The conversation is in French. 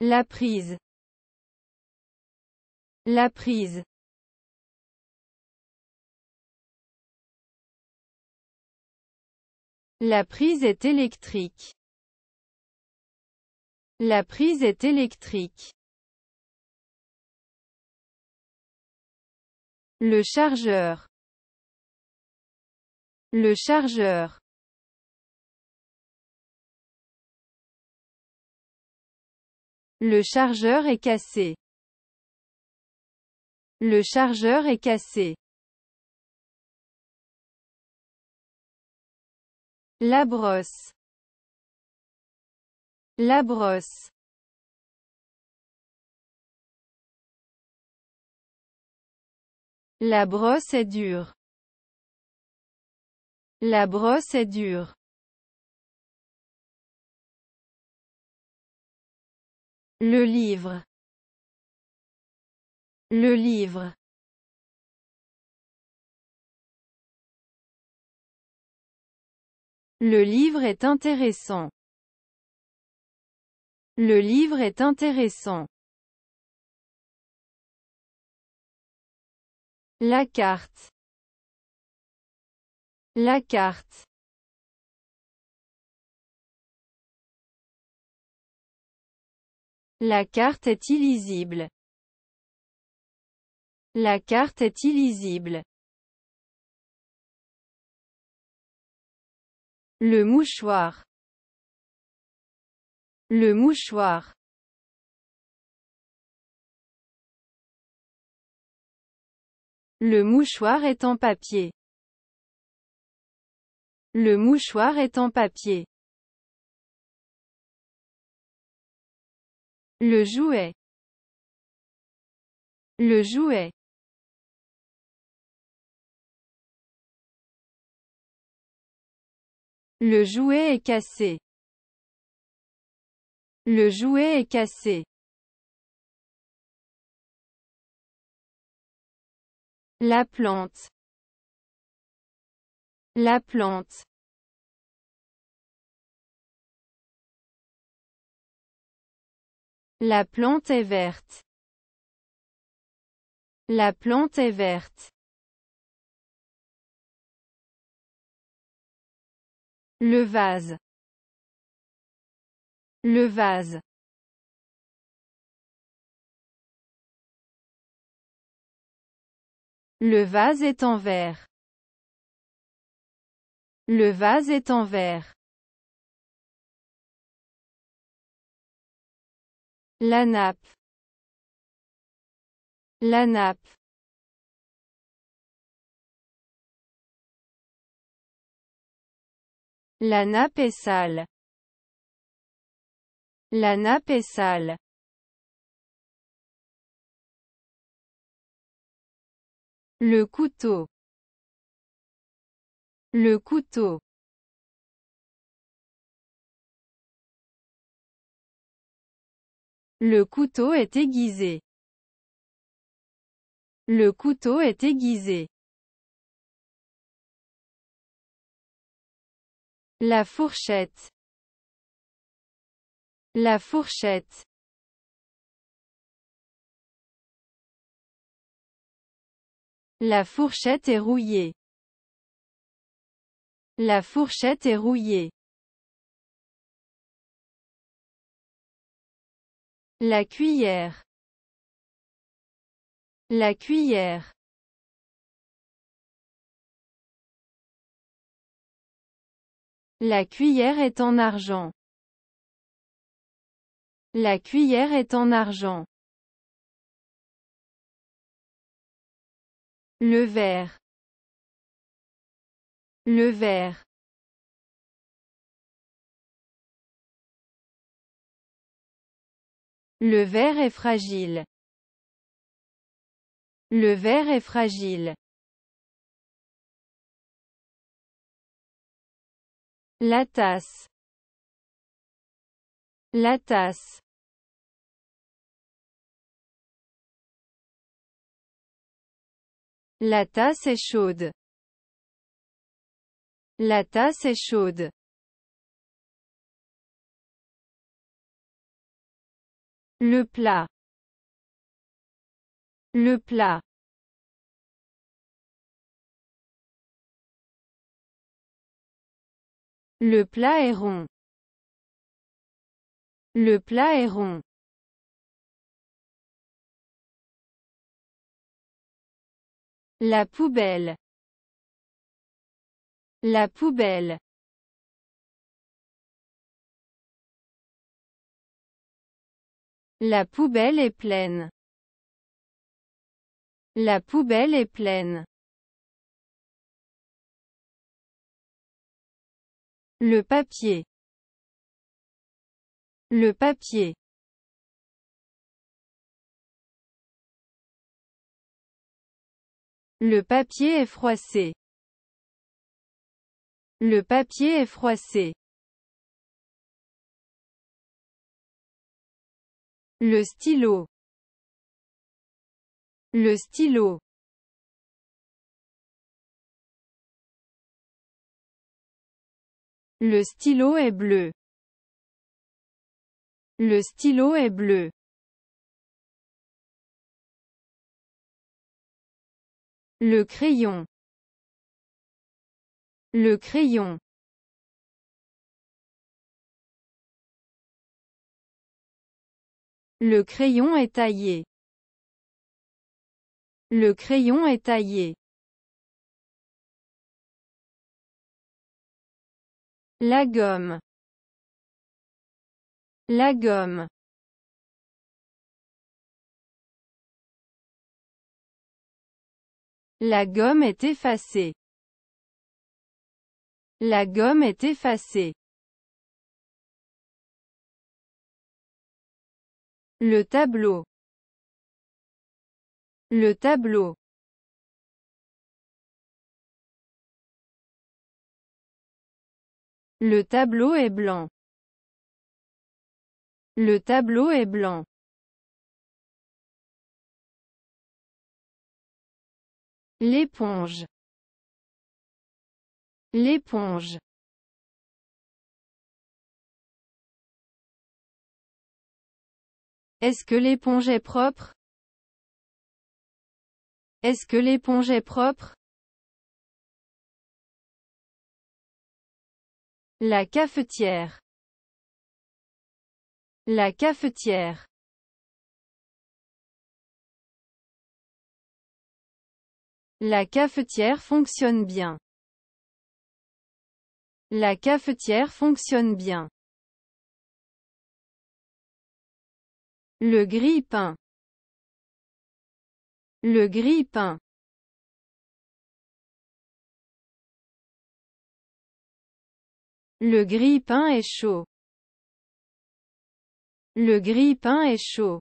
La prise. La prise. La prise est électrique. La prise est électrique. Le chargeur. Le chargeur. Le chargeur est cassé. Le chargeur est cassé. La brosse. La brosse. La brosse est dure. La brosse est dure. Le livre. Le livre. Le livre est intéressant. Le livre est intéressant. La carte. La carte. La carte est illisible. La carte est illisible. Le mouchoir. Le mouchoir. Le mouchoir est en papier. Le mouchoir est en papier. Le jouet. Le jouet. Le jouet est cassé. Le jouet est cassé. La plante. La plante. La plante est verte. La plante est verte. Le vase. Le vase. Le vase est en verre. Le vase est en verre. La nappe. La nappe. La nappe est sale. La nappe est sale. Le couteau. Le couteau. Le couteau est aiguisé. Le couteau est aiguisé. La fourchette. La fourchette. La fourchette est rouillée. La fourchette est rouillée. La cuillère. La cuillère. La cuillère est en argent. La cuillère est en argent. Le verre. Le verre. Le verre est fragile. Le verre est fragile. La tasse. La tasse. La tasse est chaude. La tasse est chaude. Le plat. Le plat. Le plat est rond. Le plat est rond. La poubelle. La poubelle. La poubelle est pleine. La poubelle est pleine. Le papier. Le papier. Le papier est froissé. Le papier est froissé. Le stylo. Le stylo. Le stylo est bleu. Le stylo est bleu. Le crayon. Le crayon. Le crayon est taillé. Le crayon est taillé. La gomme. La gomme. La gomme est effacée. La gomme est effacée. Le tableau. Le tableau. Le tableau est blanc. Le tableau est blanc. L'éponge. L'éponge. Est-ce que l'éponge est propre Est-ce que l'éponge est propre La cafetière. La cafetière. La cafetière fonctionne bien. La cafetière fonctionne bien. Le gris pain Le gris pain Le gris pain est chaud. Le gris pain est chaud.